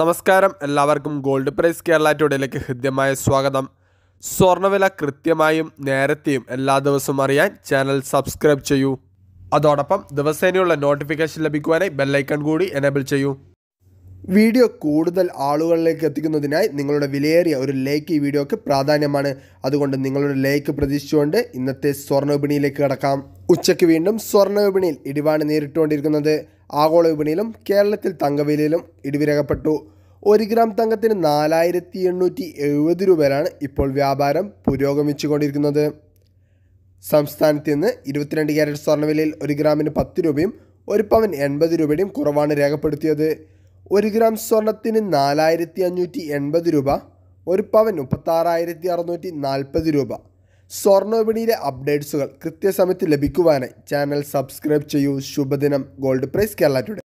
നമസ്കാരം എല്ലാവർക്കും gold price Kerala ടുഡേയിലേക്ക് ഹൃദ്യമായ സ്വാഗതം സ്വർണ്ണവില കൃത്യമായും നേരത്തെയും എല്ലാ ദിവസവും അറിയാൻ ചാനൽ സബ്സ്ക്രൈബ് ചെയ്യൂ അതോടൊപ്പം ദിവസേനയുള്ള നോട്ടിഫിക്കേഷൻ ലഭിക്കുവാനായി ബെല്ലൈക്കൺ കൂടി എനേബിൾ ചെയ്യൂ വീഡിയോ കൂടുതൽ ആളുകളിലേക്ക് എത്തിക്കുന്നതിനായി നിങ്ങളുടെ വിലയേറിയ ഒരു ലൈക്ക് ഈ വീഡിയോക്ക് പ്രാധാന്യമാണ് അതുകൊണ്ട് നിങ്ങളുടെ ലൈക്ക് പ്രതീക്ഷിച്ചുകൊണ്ട് ഇന്നത്തെ സ്വർണ്ണ വിപണിയിലേക്ക് കടക്കാം ഉച്ചയ്ക്ക് വീണ്ടും സ്വർണ്ണ വിപണിയിൽ ഇടിവാണ് നേരിട്ടുകൊണ്ടിരിക്കുന്നത് ആഗോള വിപണിയിലും കേരളത്തിൽ തങ്കവിലയിലും ഇടിവിരകപ്പെട്ടു ഒരു ഗ്രാം തങ്കത്തിന് നാലായിരത്തി എണ്ണൂറ്റി എഴുപത് രൂപയിലാണ് ഇപ്പോൾ വ്യാപാരം പുരോഗമിച്ചുകൊണ്ടിരിക്കുന്നത് സംസ്ഥാനത്ത് നിന്ന് ഇരുപത്തിരണ്ട് ക്യാരറ്റ് സ്വർണ്ണവിലയിൽ ഒരു ഗ്രാമിന് പത്ത് രൂപയും ഒരു പവൻ എൺപത് രൂപയുടെയും കുറവാണ് രേഖപ്പെടുത്തിയത് ഒരു ഗ്രാം സ്വർണത്തിന് നാലായിരത്തി അഞ്ഞൂറ്റി എൺപത് രൂപ ഒരു പവൻ മുപ്പത്താറായിരത്തി അറുന്നൂറ്റി നാൽപ്പത് രൂപ സ്വർണ്ണ വിപണിയിലെ അപ്ഡേറ്റ്സുകൾ കൃത്യസമയത്ത് ലഭിക്കുവാനായി ചാനൽ സബ്സ്ക്രൈബ് ചെയ്യൂ ശുഭദിനം ഗോൾഡ് പ്രൈസ് കേരള ടുഡേ